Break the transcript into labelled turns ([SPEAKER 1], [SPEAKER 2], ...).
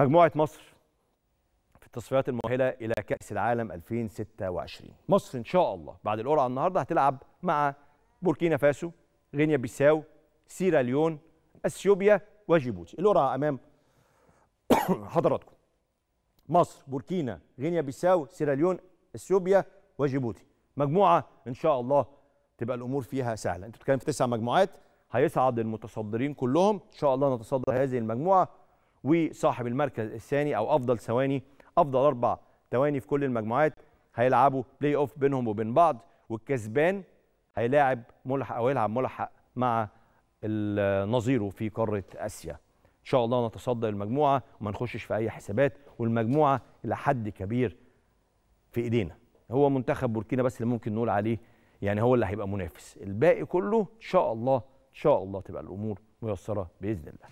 [SPEAKER 1] مجموعة مصر في التصفيات المؤهلة إلى كأس العالم 2026 مصر إن شاء الله بعد القرعة النهاردة هتلعب مع بوركينا فاسو غينيا بيساو سيراليون اثيوبيا وجيبوتي القرعة أمام حضراتكم مصر بوركينا غينيا بيساو سيراليون اثيوبيا وجيبوتي مجموعة إن شاء الله تبقى الأمور فيها سهلة أنتوا بتتكلم في تسع مجموعات هيصعد المتصدرين كلهم إن شاء الله نتصدر هذه المجموعة وصاحب المركز الثاني او افضل ثواني افضل اربع ثواني في كل المجموعات هيلعبوا بلاي اوف بينهم وبين بعض والكسبان هيلاعب ملحق او يلعب ملحق مع نظيره في قاره اسيا. ان شاء الله نتصدى المجموعه وما نخشش في اي حسابات والمجموعه الى حد كبير في ايدينا. هو منتخب بوركينا بس اللي ممكن نقول عليه يعني هو اللي هيبقى منافس، الباقي كله ان شاء الله ان شاء الله تبقى الامور ميسره باذن الله.